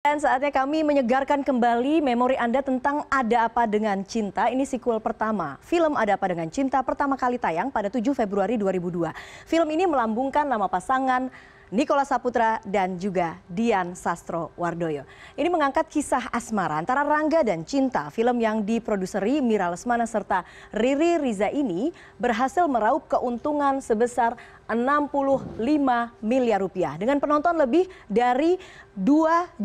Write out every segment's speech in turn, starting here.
Dan saatnya kami menyegarkan kembali memori Anda tentang Ada Apa Dengan Cinta. Ini sequel pertama. Film Ada Apa Dengan Cinta pertama kali tayang pada 7 Februari 2002. Film ini melambungkan nama pasangan Nikola Saputra dan juga Dian Sastro Wardoyo. Ini mengangkat kisah asmara antara Rangga dan Cinta. Film yang diproduseri Mira Lesmana serta Riri Riza ini berhasil meraup keuntungan sebesar 65 miliar rupiah dengan penonton lebih dari 2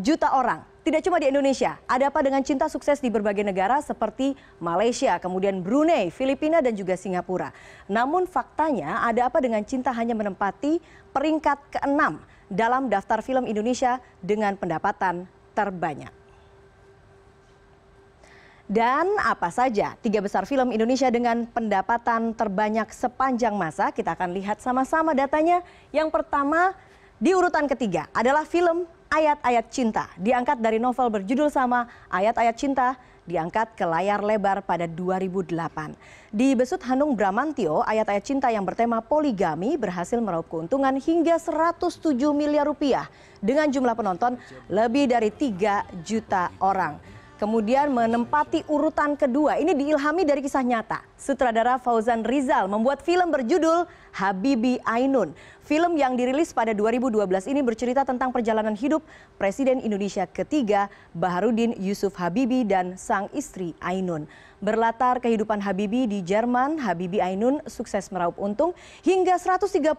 juta orang. Tidak cuma di Indonesia, ada apa dengan cinta sukses di berbagai negara seperti Malaysia, kemudian Brunei, Filipina, dan juga Singapura. Namun faktanya ada apa dengan cinta hanya menempati peringkat keenam dalam daftar film Indonesia dengan pendapatan terbanyak. Dan apa saja tiga besar film Indonesia dengan pendapatan terbanyak sepanjang masa? Kita akan lihat sama-sama datanya. Yang pertama di urutan ketiga adalah film Ayat-ayat Cinta diangkat dari novel berjudul sama Ayat-ayat Cinta diangkat ke layar lebar pada 2008. Di Besut Hanung Bramantio, ayat-ayat cinta yang bertema poligami berhasil meraup keuntungan hingga 107 miliar rupiah dengan jumlah penonton lebih dari 3 juta orang kemudian menempati urutan kedua. Ini diilhami dari kisah nyata. Sutradara Fauzan Rizal membuat film berjudul Habibi Ainun. Film yang dirilis pada 2012 ini bercerita tentang perjalanan hidup Presiden Indonesia ketiga Baharudin Yusuf Habibi dan sang istri Ainun. Berlatar kehidupan Habibi di Jerman, Habibi Ainun sukses meraup untung hingga 135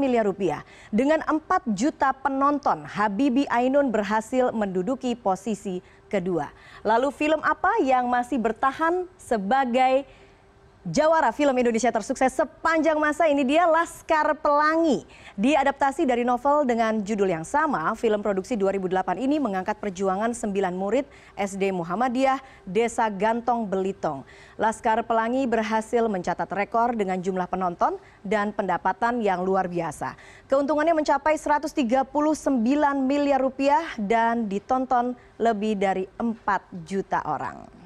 miliar rupiah. Dengan 4 juta penonton, Habibi Ainun berhasil menduduki posisi kedua. Lalu film apa yang masih bertahan sebagai Jawara film Indonesia tersukses sepanjang masa ini dia Laskar Pelangi. Diadaptasi dari novel dengan judul yang sama, film produksi 2008 ini mengangkat perjuangan sembilan murid SD Muhammadiyah Desa Gantong Belitong. Laskar Pelangi berhasil mencatat rekor dengan jumlah penonton dan pendapatan yang luar biasa. Keuntungannya mencapai 139 miliar rupiah dan ditonton lebih dari 4 juta orang.